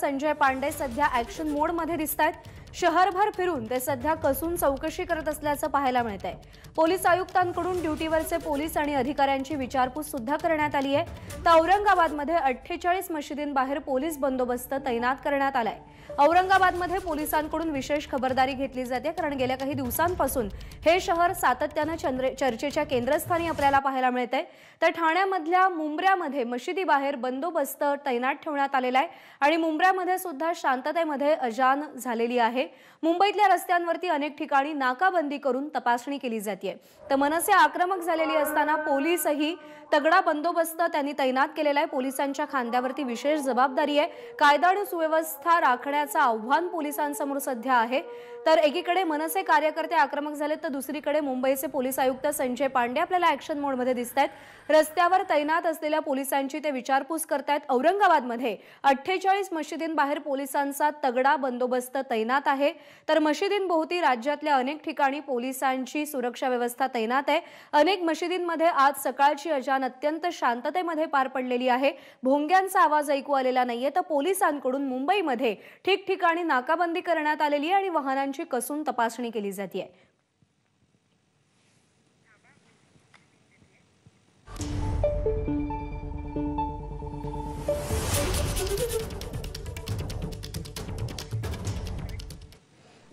संजय पांडे सध्या ॲक्शन मोडमध्ये दिसत आहेत शहरभर फिरून ते सध्या कसून चौकशी करत असल्याचं पाहायला मिळत आहे पोलीस आयुक्तांकडून ड्युटीवरचे पोलीस आणि अधिकाऱ्यांची विचारपूस सुद्धा करण्यात आली आहे तर औरंगाबादमध्ये अठ्ठेचाळीस मशिदींबाहेर पोलीस बंदोबस्त तैनात करण्यात आलाय औरंगाबादमध्ये पोलिसांकडून विशेष खबरदारी घेतली जाते कारण गेल्या काही दिवसांपासून हे शहर सातत्यानं चर्चेच्या केंद्रस्थानी आपल्याला पाहायला मिळत आहे तर ठाण्यामधल्या मुंबऱ्यामध्ये मशिदीबाहेर बंदोबस्त तैनात ठेवण्यात आलेला आहे आणि मुंबऱ्यामध्ये सुद्धा शांततेमध्ये अजान झालेली आहे मुंबईतल्या रस्त्यांवरती अनेक ठिकाणी नाकाबंदी करून तपासणी केली जाते तर मनसे आक्रमक झालेली असताना पोलीसही तगडा बंदोबस्त त्यांनी तैनात केलेला आहे पोलिसांच्या खांद्यावरती विशेष जबाबदारी आहे कायदा आणि सुव्यवस्था राखण्याचं आव्हान पोलिसांसमोर सध्या आहे तर एकीकडे मनसे कार्यकर्ते आक्रमक झालेत तर दुसरीकडे मुंबईचे पोलीस आयुक्त संजय पांडे आपल्याला ऍक्शन मोडमध्ये दिसत आहेत रस्त्यावर तैनात असलेल्या पोलिसांची ते विचारपूस करतायत औरंगाबादमध्ये अठ्ठेचाळीस मशिदींबाहेर पोलिसांचा तगडा बंदोबस्त तैनात तैनात आहे तर मशिदींभोवती राज्यातल्या अनेक ठिकाणी पोलिसांची सुरक्षा व्यवस्था तैनात आहे अनेक मशिदींमध्ये आज सकाळची अजान अत्यंत शांततेमध्ये पार पडलेली आहे भोंग्यांचा आवाज ऐकू आलेला नाहीये तर पोलिसांकडून मुंबईमध्ये ठिकठिकाणी नाकाबंदी करण्यात आलेली आहे आणि वाहनांची कसून तपासणी केली जाते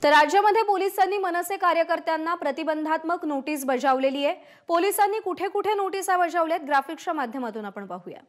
तर राज्यामध्ये पोलिसांनी मनसे कार्यकर्त्यांना प्रतिबंधात्मक नोटीस बजावलेली आहे पोलिसांनी कुठे कुठे नोटीसा बजावल्यात ग्राफिक्सच्या माध्यमातून आपण पाहूया